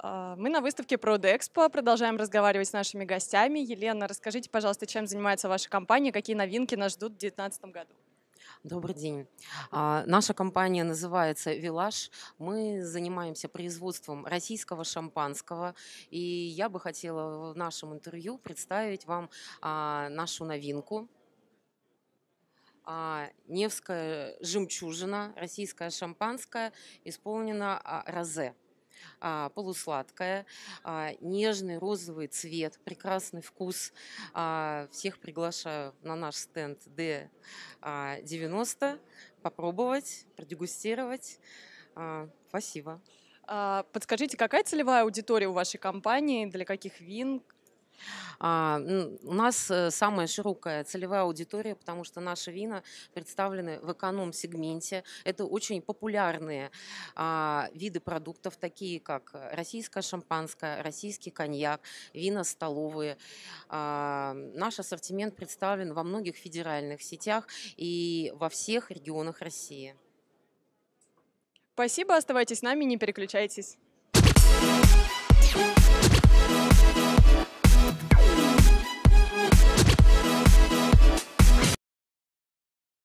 А, мы на выставке Prodexpo продолжаем разговаривать с нашими гостями. Елена, расскажите, пожалуйста, чем занимается ваша компания, какие новинки нас ждут в 2019 году? Добрый день. А, наша компания называется «Вилаж». Мы занимаемся производством российского шампанского. И я бы хотела в нашем интервью представить вам а, нашу новинку. Невская жемчужина, российская шампанское, исполнена розе. А, полусладкая, нежный розовый цвет, прекрасный вкус. А, всех приглашаю на наш стенд D90 а, попробовать, продегустировать. Спасибо. Подскажите, какая целевая аудитория у вашей компании, для каких вин, а, у нас э, самая широкая целевая аудитория, потому что наши вина представлены в эконом-сегменте. Это очень популярные а, виды продуктов, такие как э, российское шампанское, российский коньяк, вина столовые. А, наш ассортимент представлен во многих федеральных сетях и во всех регионах России. Спасибо, оставайтесь с нами, не переключайтесь.